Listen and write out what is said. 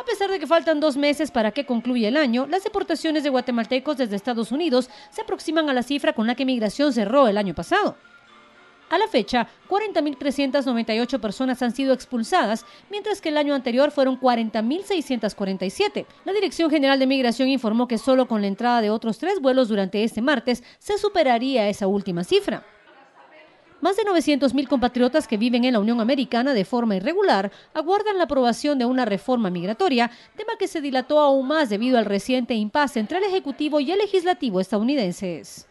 A pesar de que faltan dos meses para que concluya el año, las deportaciones de guatemaltecos desde Estados Unidos se aproximan a la cifra con la que Migración cerró el año pasado. A la fecha, 40.398 personas han sido expulsadas, mientras que el año anterior fueron 40.647. La Dirección General de Migración informó que solo con la entrada de otros tres vuelos durante este martes se superaría esa última cifra. Más de 900.000 compatriotas que viven en la Unión Americana de forma irregular aguardan la aprobación de una reforma migratoria, tema que se dilató aún más debido al reciente impasse entre el Ejecutivo y el Legislativo estadounidenses.